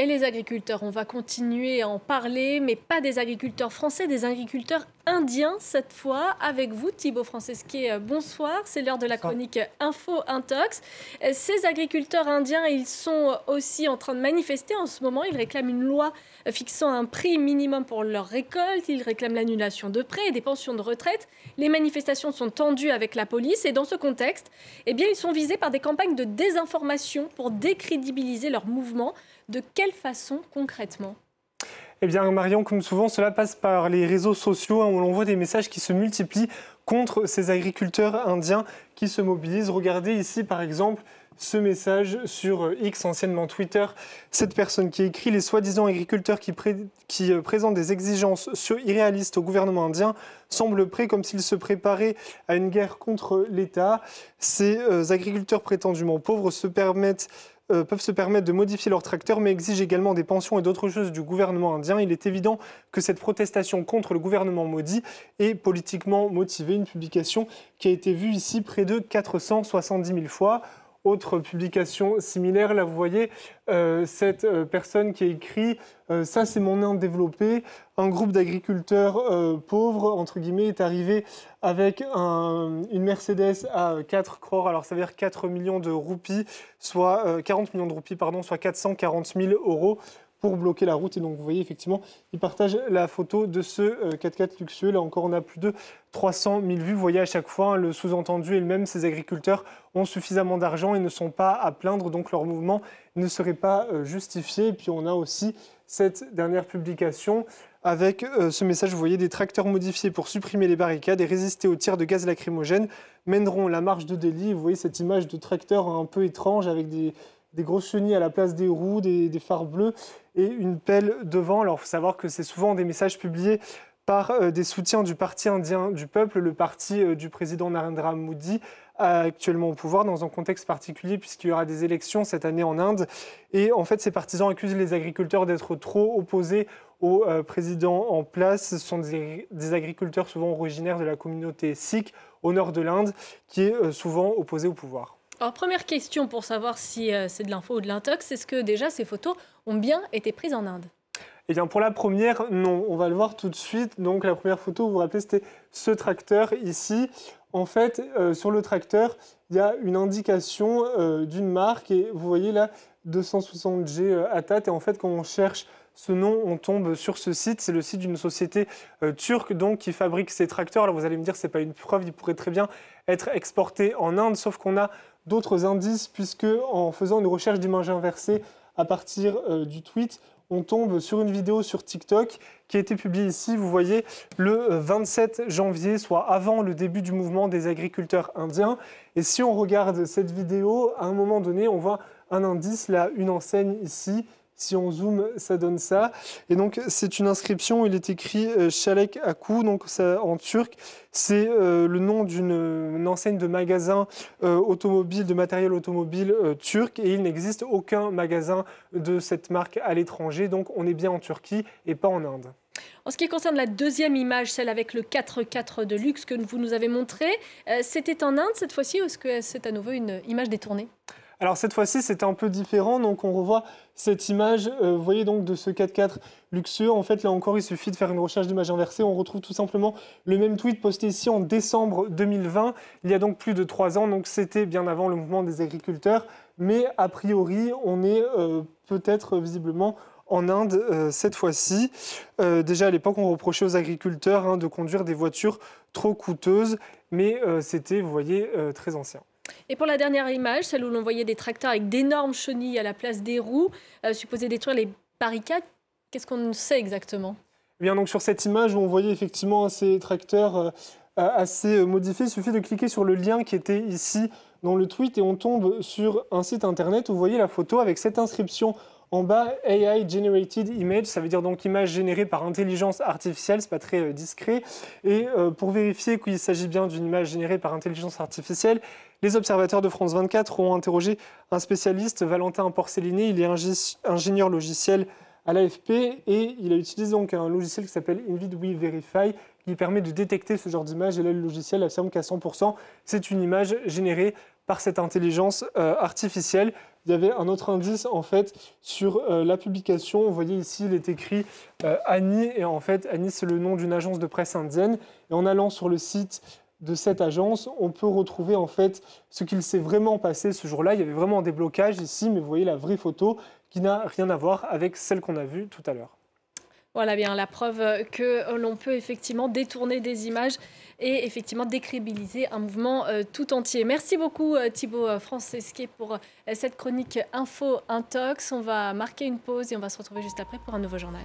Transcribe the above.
et les agriculteurs. On va continuer à en parler, mais pas des agriculteurs français, des agriculteurs indien cette fois avec vous, Thibaut Francesquet. Euh, bonsoir, c'est l'heure de la chronique euh, Info Intox. Euh, ces agriculteurs indiens, ils sont aussi en train de manifester en ce moment. Ils réclament une loi fixant un prix minimum pour leur récolte. Ils réclament l'annulation de prêts et des pensions de retraite. Les manifestations sont tendues avec la police et dans ce contexte, eh bien, ils sont visés par des campagnes de désinformation pour décrédibiliser leur mouvement. De quelle façon concrètement eh bien Marion, comme souvent, cela passe par les réseaux sociaux hein, où l'on voit des messages qui se multiplient contre ces agriculteurs indiens qui se mobilisent. Regardez ici par exemple ce message sur X, anciennement Twitter. Cette personne qui écrit les soi-disant agriculteurs qui, qui, euh, présentent des exigences irréalistes au gouvernement indien semblent prêts comme s'ils se préparaient à une guerre contre l'État. Ces euh, agriculteurs prétendument pauvres se permettent euh, peuvent se permettre de modifier leur tracteur, mais exigent également des pensions et d'autres choses du gouvernement indien. Il est évident que cette protestation contre le gouvernement maudit est politiquement motivée. Une publication qui a été vue ici près de 470 000 fois. Autre publication similaire, là vous voyez euh, cette euh, personne qui a écrit euh, Ça c'est mon nain développé, un groupe d'agriculteurs pauvres, entre guillemets, est arrivé avec une Mercedes à 4 crores, alors ça veut dire 4 millions de roupies, soit 40 millions de roupies, pardon, soit 440 000 euros pour bloquer la route. Et donc, vous voyez effectivement, il partage la photo de ce 4x4 euh, luxueux. Là encore, on a plus de 300 000 vues. Vous voyez à chaque fois, hein, le sous-entendu est le même. Ces agriculteurs ont suffisamment d'argent et ne sont pas à plaindre, donc leur mouvement ne serait pas euh, justifié. Et puis, on a aussi cette dernière publication avec euh, ce message, vous voyez, des tracteurs modifiés pour supprimer les barricades et résister aux tirs de gaz lacrymogène mèneront la marche de Delhi. Vous voyez cette image de tracteur un peu étrange avec des, des grosses chenilles à la place des roues, des, phares bleus et une pelle devant. Alors, il faut savoir que c'est souvent des messages publiés par euh, des soutiens du Parti indien du peuple, le parti euh, du président Narendra Modi, euh, actuellement au pouvoir dans un contexte particulier puisqu'il y aura des élections cette année en Inde. Et en fait, ces partisans accusent les agriculteurs d'être trop opposés au président en place. Ce sont des, des, agriculteurs souvent originaires de la communauté sikh au nord de l'Inde qui est souvent opposé au pouvoir. Alors, première question pour savoir si euh, c'est de l'info ou de l'intox, est-ce que déjà ces photos ont bien été prises en Inde eh bien, pour la première, non. On va le voir tout de suite. Donc, la première photo, vous vous rappelez, c'était ce tracteur ici. En fait, euh, sur le tracteur, il y a une indication euh, d'une marque. Et vous voyez là, 260G Atat. Et en fait, quand on cherche ce nom, on tombe sur ce site. C'est le site d'une société turque donc, qui fabrique ces tracteurs. Alors vous allez me dire, ce n'est pas une preuve, il pourrait très bien être exporté en Inde, sauf qu'on a d'autres indices, puisque en faisant une recherche d'image inversée à partir euh, du tweet, on tombe sur une vidéo sur TikTok qui a été publiée ici, vous voyez, le 27 euh, janvier, soit avant le début du mouvement des agriculteurs indiens. Et si on regarde cette vidéo, à un moment donné, on voit un indice, là, une enseigne ici, si on zoome, ça donne ça. Et donc, c'est une inscription, il est écrit Chalek euh, Akou, donc en turc. C'est euh, le nom d'une enseigne de magasin euh, automobile, de matériel automobile turc. Et il n'existe aucun magasin de cette marque à l'étranger. Donc, on est bien en Turquie et pas en Inde. En ce qui concerne la deuxième image, celle avec le 4x4 de luxe que vous nous avez montré, c'était en Inde cette fois-ci ou est-ce que c'est à nouveau une image détournée alors cette fois-ci, c'était un peu différent, donc on revoit cette image, euh, vous voyez donc de ce 4x4 luxueux. En fait, là encore, il suffit de faire une recherche d'image inversée. On retrouve tout simplement le même tweet posté ici en décembre 2020, il y a donc plus de trois ans, donc c'était bien avant le mouvement des agriculteurs. Mais a priori, on est euh, peut-être visiblement en Inde euh, cette fois-ci. déjà à l'époque, on reprochait aux agriculteurs hein, de conduire des voitures trop coûteuses, mais c'était, vous voyez, très ancien. Et pour la dernière image, celle où l'on voyait des tracteurs avec d'énormes chenilles à la place des roues, euh, détruire les barricades, qu'est-ce qu'on sait exactement eh Bien, donc sur cette image où on voyait effectivement ces tracteurs euh, euh, assez euh, modifiés, il suffit de cliquer sur le lien qui était ici dans le tweet et on tombe sur un site internet où vous voyez la photo avec cette inscription en bas AI generated image, ça veut dire donc image générée par intelligence artificielle, c'est pas très discret. Et pour vérifier qu'il s'agit bien d'une image générée par intelligence artificielle, les observateurs de France 24 ont interrogé un spécialiste, Valentin Porcellini. Il est ingénieur logiciel à l'AFP et il a utilisé donc un logiciel qui s'appelle Invid We Verify qui permet de détecter ce genre d'image. Et là, le logiciel affirme qu'à 100%, c'est une image générée par cette intelligence euh, artificielle. Il y avait un autre indice en fait sur euh, la publication. Vous voyez ici, il est écrit euh, Annie et en fait Annie c'est le nom d'une agence de presse indienne. Et en allant sur le site de cette agence, on peut retrouver en fait ce qu'il s'est vraiment passé ce jour-là. Il y avait vraiment des blocages ici, mais vous voyez la vraie photo qui n'a rien à voir avec celle qu'on a vue tout à l'heure. Voilà bien la preuve que l'on peut effectivement détourner des images et effectivement décrédibiliser un mouvement euh, tout entier. Merci beaucoup euh, Thibaut euh, Franceschi pour cette chronique Info Intox. On va marquer une pause et on va se retrouver juste après pour un nouveau journal.